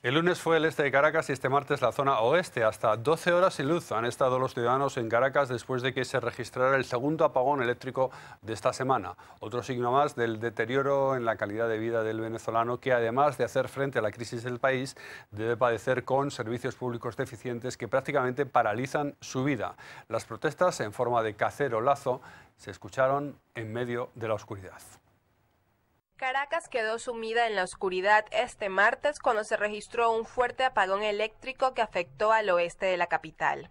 El lunes fue el este de Caracas y este martes la zona oeste. Hasta 12 horas sin luz han estado los ciudadanos en Caracas después de que se registrara el segundo apagón eléctrico de esta semana. Otro signo más del deterioro en la calidad de vida del venezolano que además de hacer frente a la crisis del país debe padecer con servicios públicos deficientes que prácticamente paralizan su vida. Las protestas en forma de o lazo se escucharon en medio de la oscuridad. Caracas quedó sumida en la oscuridad este martes cuando se registró un fuerte apagón eléctrico que afectó al oeste de la capital.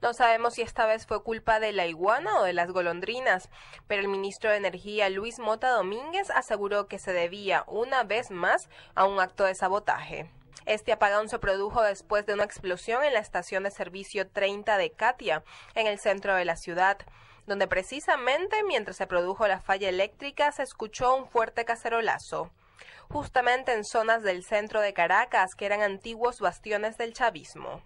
No sabemos si esta vez fue culpa de la iguana o de las golondrinas, pero el ministro de Energía Luis Mota Domínguez aseguró que se debía una vez más a un acto de sabotaje. Este apagón se produjo después de una explosión en la estación de servicio 30 de Katia, en el centro de la ciudad donde precisamente mientras se produjo la falla eléctrica se escuchó un fuerte cacerolazo justamente en zonas del centro de Caracas que eran antiguos bastiones del chavismo.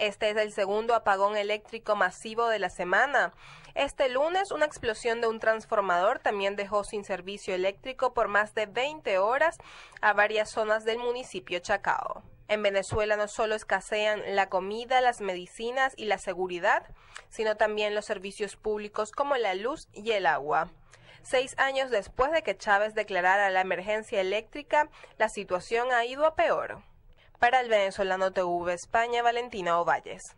Este es el segundo apagón eléctrico masivo de la semana. Este lunes, una explosión de un transformador también dejó sin servicio eléctrico por más de 20 horas a varias zonas del municipio Chacao. En Venezuela no solo escasean la comida, las medicinas y la seguridad, sino también los servicios públicos como la luz y el agua. Seis años después de que Chávez declarara la emergencia eléctrica, la situación ha ido a peor. Para el venezolano TV España, Valentina Ovalles.